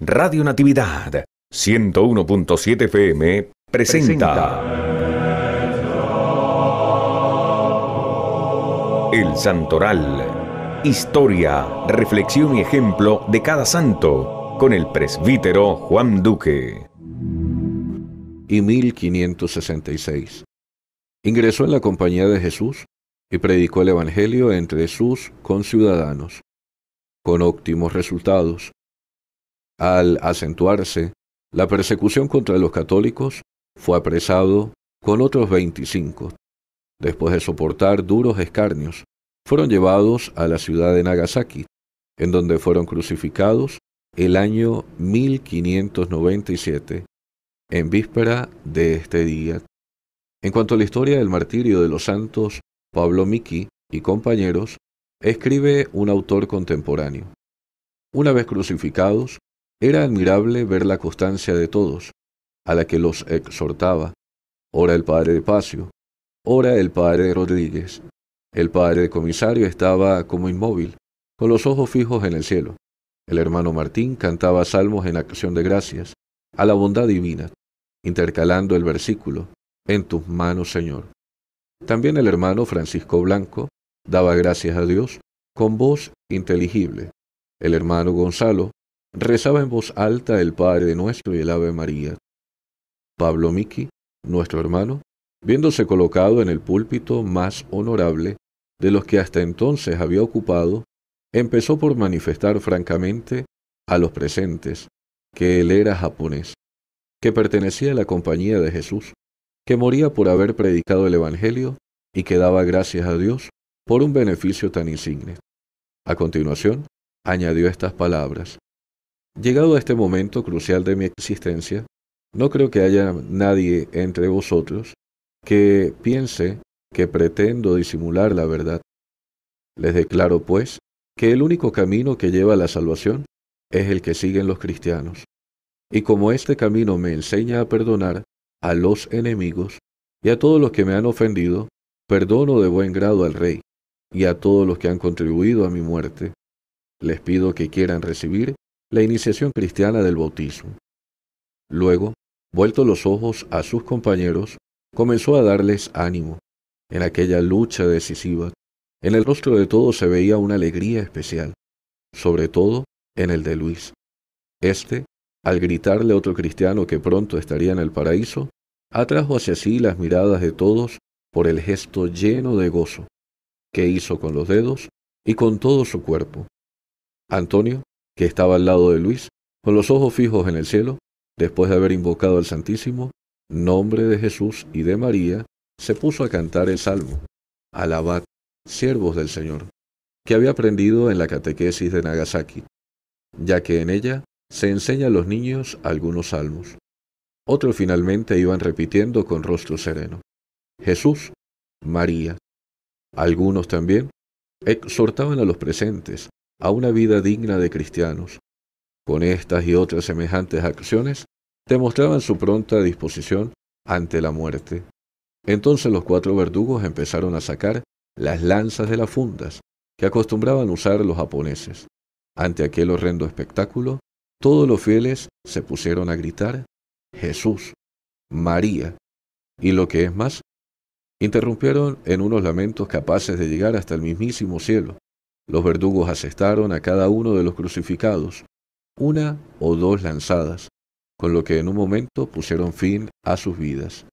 Radio Natividad 101.7 FM presenta, El Santoral. Historia, reflexión y ejemplo de cada santo con el presbítero Juan Duque. Y 1566. Ingresó en la compañía de Jesús y predicó el Evangelio entre sus conciudadanos, con óptimos resultados al acentuarse la persecución contra los católicos, fue apresado con otros 25. Después de soportar duros escarnios, fueron llevados a la ciudad de Nagasaki, en donde fueron crucificados el año 1597, en víspera de este día. En cuanto a la historia del martirio de los santos, Pablo Miki y compañeros, escribe un autor contemporáneo. Una vez crucificados, era admirable ver la constancia de todos, a la que los exhortaba, ora el padre de Pacio, ora el padre Rodríguez. El padre de comisario estaba como inmóvil, con los ojos fijos en el cielo. El hermano Martín cantaba salmos en acción de gracias, a la bondad divina, intercalando el versículo, en tus manos, Señor. También el hermano Francisco Blanco daba gracias a Dios con voz inteligible. El hermano Gonzalo Rezaba en voz alta el Padre Nuestro y el Ave María. Pablo Miki, nuestro hermano, viéndose colocado en el púlpito más honorable de los que hasta entonces había ocupado, empezó por manifestar francamente a los presentes que él era japonés, que pertenecía a la compañía de Jesús, que moría por haber predicado el Evangelio y que daba gracias a Dios por un beneficio tan insigne. A continuación, añadió estas palabras. Llegado a este momento crucial de mi existencia, no creo que haya nadie entre vosotros que piense que pretendo disimular la verdad. Les declaro, pues, que el único camino que lleva a la salvación es el que siguen los cristianos. Y como este camino me enseña a perdonar a los enemigos y a todos los que me han ofendido, perdono de buen grado al Rey y a todos los que han contribuido a mi muerte. Les pido que quieran recibir la iniciación cristiana del bautismo. Luego, vuelto los ojos a sus compañeros, comenzó a darles ánimo. En aquella lucha decisiva, en el rostro de todos se veía una alegría especial, sobre todo en el de Luis. Este, al gritarle otro cristiano que pronto estaría en el paraíso, atrajo hacia sí las miradas de todos por el gesto lleno de gozo que hizo con los dedos y con todo su cuerpo. Antonio que estaba al lado de Luis, con los ojos fijos en el cielo, después de haber invocado al Santísimo, nombre de Jesús y de María, se puso a cantar el Salmo. Alabad, siervos del Señor, que había aprendido en la catequesis de Nagasaki, ya que en ella se enseña a los niños algunos salmos. Otros finalmente iban repitiendo con rostro sereno. Jesús, María. Algunos también exhortaban a los presentes a una vida digna de cristianos. Con estas y otras semejantes acciones, demostraban su pronta disposición ante la muerte. Entonces los cuatro verdugos empezaron a sacar las lanzas de las fundas que acostumbraban usar los japoneses. Ante aquel horrendo espectáculo, todos los fieles se pusieron a gritar, Jesús, María, y lo que es más, interrumpieron en unos lamentos capaces de llegar hasta el mismísimo cielo, los verdugos asestaron a cada uno de los crucificados una o dos lanzadas, con lo que en un momento pusieron fin a sus vidas.